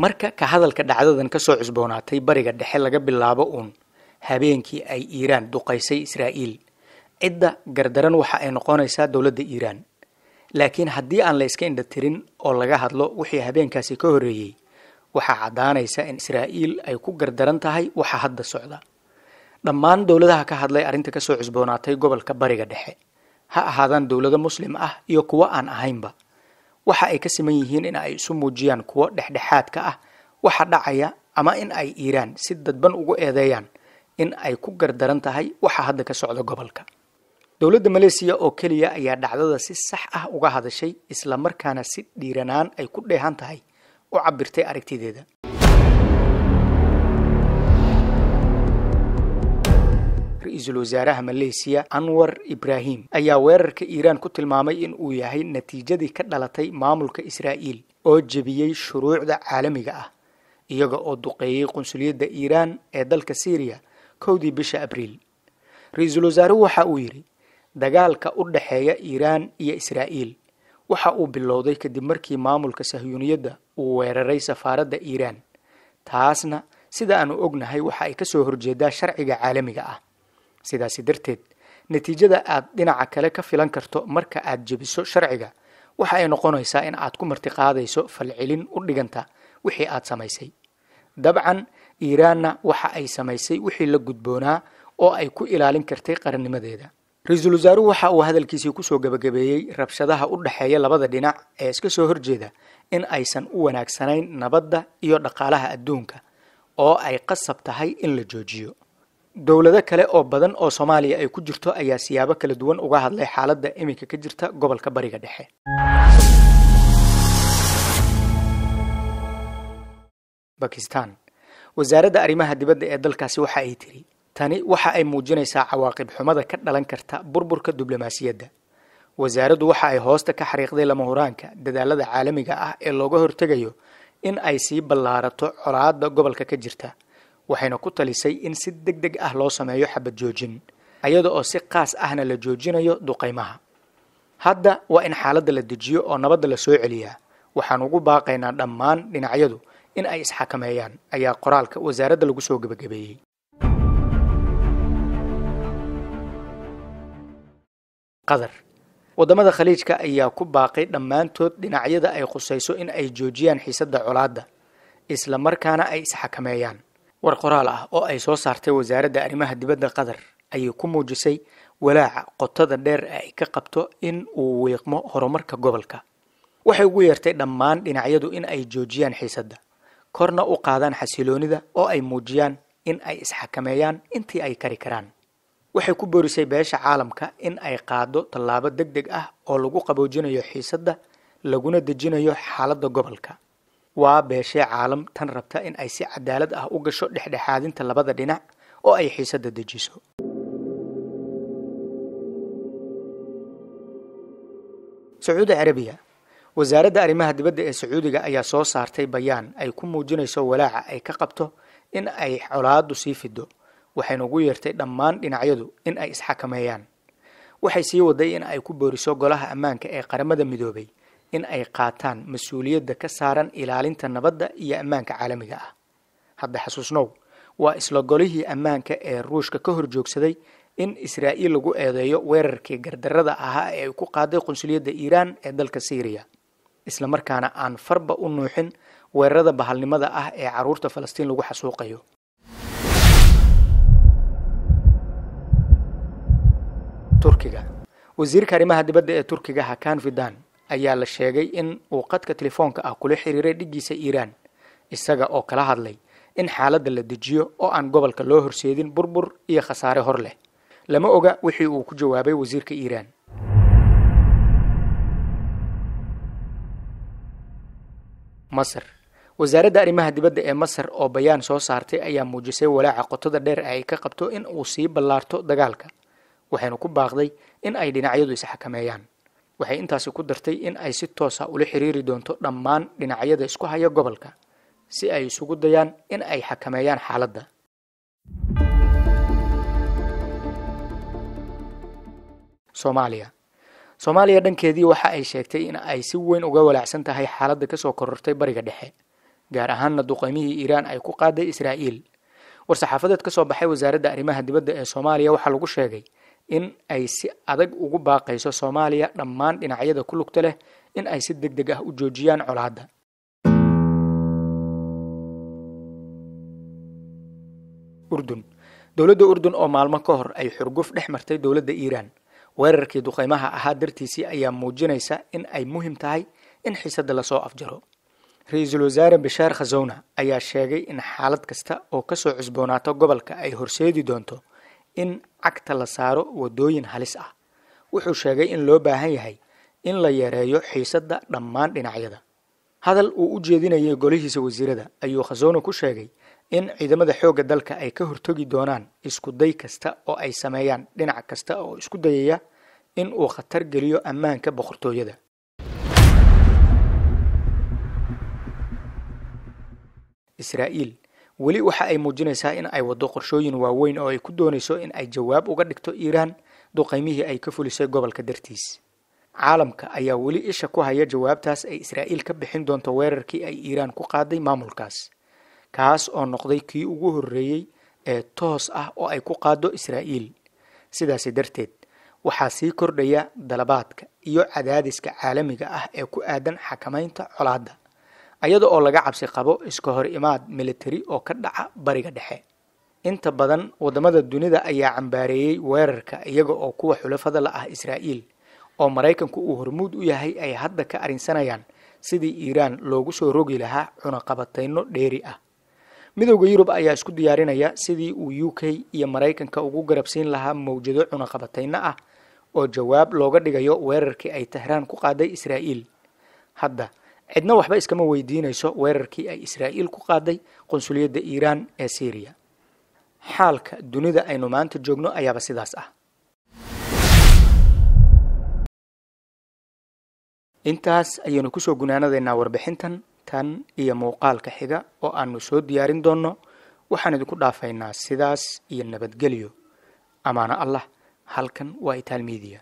marka ka hadalka dhacdadan kasoo cusboonaatay bariga dhexe laga bilaabo uun habeenkii ay iiraan duqaysay israa'iil cidda gardaran waxa ay noqonaysaa dowladda iiraan laakiin haddii aan la iska indha tirin oo laga hadlo wixii habeenkaasi ka horreeyey waxaa caddaanaysa in israa'iil ay ku gardaran tahay waxa hadda socda dhammaan dowladaha ka hadlay arrinta kasoo cusboonaatay gobolka bariga dhexe ha ahaadaan dowlado muslim ah iyo kuwo aan ahaynba waxa ay ka siman yihiin in ay isu muujiyaan kuwo dhexdhexaadka ah waxa dhacaya ama in ay iiraan si dadban ugu eedeeyaan in ay ku gardaran tahay waxa hadda ka socda gobolka dowladda maleesiya oo keliya ayaa dhacdada si sax ah uga hadashay isla markaana si dhiiranaan ay ku dheehan tahay u cabirtay aragtideeda ra-iisul wasaaraha maleesiya anwar ibraahim ayaa weerarka iiraan ku tilmaamay in uu yahay natiijadii ka dhalatay maamulka israa'iil oo jebiyey shuruucda caalamiga ah iyaga oo duqeeyey qunsuliyadda iiraan ee dalka siriya kowdii bisha abriil ra-iisul wasaaruhu waxa uu yidhi dagaalka u dhexeeya iiraan iyo israa'iil waxa uu bilowday kadib markii maamulka sahyuuniyadda uu weeraray safaaradda iiraan taasna sida aanu ognahay waxa ay ka soo horjeedaa sharciga caalamiga ah sidaasi darteed natiijada aad dhinaca kale ka filan karto marka aad jebiso sharciga waxa ay noqonaysaa in aad ku martiqaadayso falcelin u dhiganta wixii aad samaysay dabcan iiraanna waxa ay samaysay wixii la gudboonaa oo ay ku ilaalin kartay qarannimadeeda ra-iisul wasaaruhu waxa uu hadalkiisii kusoo gebagabeeyey rabshadaha u dhexeeya labada dhinac ee iska soo horjeeda in aysan u wanaagsanayn nabadda iyo dhaqaalaha adduunka oo ay qasab tahay in la joojiyo dowlado kale oo badan oo soomaaliya ay ku jirto ayaa siyaabo kala duwan uga hadlay xaaladda iminka ka jirta gobolka bariga dhexe bakistan wasaaradda arrimaha dibadda ee dalkaasi waxa ay tiri tani waxa ay muujinaysaa cawaaqib xumada ka dhalan karta burburka diblomaasiyadda wasaaraddu waxa ay hoosta ka xariiqday lamahuraanka dadaalada caalamiga ah ee looga hortegayo in ay sii ballaarato colaadda gobolka ka jirta waxayna ku talisay in si deg deg ah loo sameeyo xabad joojin ayada oo si qaas ahna la joojinayo duqaymaha hadda waa in xaaladda la dejiyo oo nabadda la soo celiyaa waxaan ugu baaqaynaa dhammaan dhinacyadu in ay isxakameeyaan ayaa qoraalka wasaaradda lagu soo gebagabeeyey qatar waddamada khaliijka ayaa ku baaqay dhammaantood dhinacyada ay khusayso in ay joojiyaan xiisadda colaadda isla markaana ay isxakameeyaan war qoraal ah oo ay soo saartay wasaaradda arrimaha dibadda qatar ayay ku muujisay walaaca qotada dheer ee ay ka qabto in uu wiiqmo horumarka gobolka waxay ugu yeertay dhammaan dhinacyadu in ay joojiyaan xiisadda korna u qaadaan xasiloonida oo ay muujiyaan in ay isxakameeyaan intii ay kari karaan waxay ku boorisay beesha caalamka in ay qaado tallaabo deg deg ah oo lagu qaboojinayo xiisadda laguna dejinayo xaaladda gobolka waa beeshee caalam tan rabta in ay si cadaalad ah u gasho dhexdhexaadinta labada dhinac oo ay xiisadda dejiso sacuudi carabiya wasaaradda arrimaha dibadda ee sacuudiga ayaa soo saartay bayaan ay ku muujinayso walaaca ay ka qabto in ay colaaddu sii fido waxayna ugu yeertay dhammaan dhinacyadu in ay isxakameeyaan waxay sii waday in ay ku booriso golaha ammaanka ee qaramada midoobay in ay qaataan mas-uuliyadda ka saaran ilaalinta nabadda iyo ammaanka caalamiga ah hadda xasuusnow waa islagolihii ammaanka ee ruushka ka hor joogsaday in israa'iil lagu eedeeyo weerarkii gardarada ahaa ee ay ku qaaday qunsuliyadda iiraan ee dalka siiriya isla markaana aan farba u nuuxin weerarada bahalnimada ah ee carruurta falastiin lagu xasuuqayo turkiga wasiirka arrimaha dibadda ee turkiga hakan fidan ayaa la sheegay in uu qadka telefoonka ah kula xiriiray dhiggiisa iiraan isaga oo kala hadlay in xaaladda la dejiyo oo aan gobolka loo horseedin burbur iyo khasaare hor leh lama oga wixii uu ku jawaabay wasiirka iiraan masar wasaaradda arrimaha dibadda ee masar oo bayaan soo saartay ayaa muujisay walaaca qotada dheer ay ka qabto in uu sii ballaarto dagaalka waxaynu ku baaqday in ay dhinacyadu isxakameeyaan waxay intaasi ku dartay in ay si toosa ula xiriiri doonto dhammaan dhinacyada isku haya gobolka si ay isugu dayaan in ay xakameeyaan xaaladda soomaaliya soomaaliya dhankeedii waxa ay sheegtay in ay si weyn uga walaacsan tahay xaaladda kasoo korortay bariga dhexe gaar ahaanna duqeymihii iiraan ay ku qaaday israa'iil war saxaafadeed ka soo baxay wasaaradda arrimaha dibadda ee soomaaliya waxaa lagu sheegay in ay si adag ugu baaqayso soomaaliya dhammaan dhinacyada ku lugta leh in ay si deg deg ah u joojiyaan colaadda urdun dowladda urdun oo maalmo ka hor ay xurguf dhex martay dowladda iiraan weerarkii duqeymaha ahaa dartiisii ayaa muujinaysa in ay muhim tahay in xiisadda lasoo afjaro ra-iisul wasaare bashaar khazowna ayaa sheegay in xaalad kasta oo kasoo cusboonaato gobolka ay horseedi doonto in cagta la saaro wadooyin halis ah wuxuu sheegay in loo baahan yahay in la yareeyo xiisadda dhammaan dhinacyada hadal uu u jeedinayay golihiisa wasiirada ayuu khasono ku sheegay in ciidamada xoogga dalka ay ka hortogi doonaan iskuday kasta oo ay sameeyaan dhinac kasta oo isku dayaya in uu khatar geliyo ammaanka boqortooyada israa'iil weli waxa ay muujinaysaa in ay waddo qorshooyin waaweyn oo ay ku doonayso in ay jawaab uga dhigto iiraan duqaymihii ay ka fulisay gobolka dartiis caalamka ayaa weli isha ku haya jawaabtaas ay israa'iil ka bixin doonto weerarkii ay iiraan ku qaaday maamulkaas kaas oo noqday kii ugu horreeyey ee toos ah oo ay ku qaado israa'iil sidaasi darteed waxaa sii kordhaya dalabaadka iyo cadaadiska caalamiga ah ee ku aadan xakamaynta colaadda ayada oo laga cabsi qabo iska hor imaad militari oo ka dhaca bariga dhexe inta badan waddamada dunida ayaa cambaareeyey weerarka iyaga oo kuwa xulafada la ah israa'iil oo maraykanku uu hormuud u yahay ay hadda ka arinsanayaan sidii iiraan loogu soo rogi lahaa cunuqabatayno dheeri ah midooda yurub ayaa isku diyaarinaya sidii uu u k iyo maraykanka ugu garabsiin lahaa mawjado cunuqabatayno ah oo jawaab looga dhigayo weerarkii ay tehraan ku qaaday israa'iil hadda cidna waxba iskama weydiinayso weerarkii ay israa'iil ku qaaday qunsuliyadda iiraan ee siiriya xaalka dunida aynu maanta joogno ayaaba sidaas ah intaas ayaynu kusoo gunaanadaynaa warbixintan tan iyo muuqaalka xiga oo aanu soo diyaarin doonno waxaan idinku dhaafaynaa sidaas iyo nabadgelyo amaano allah halkan waa itaal midiya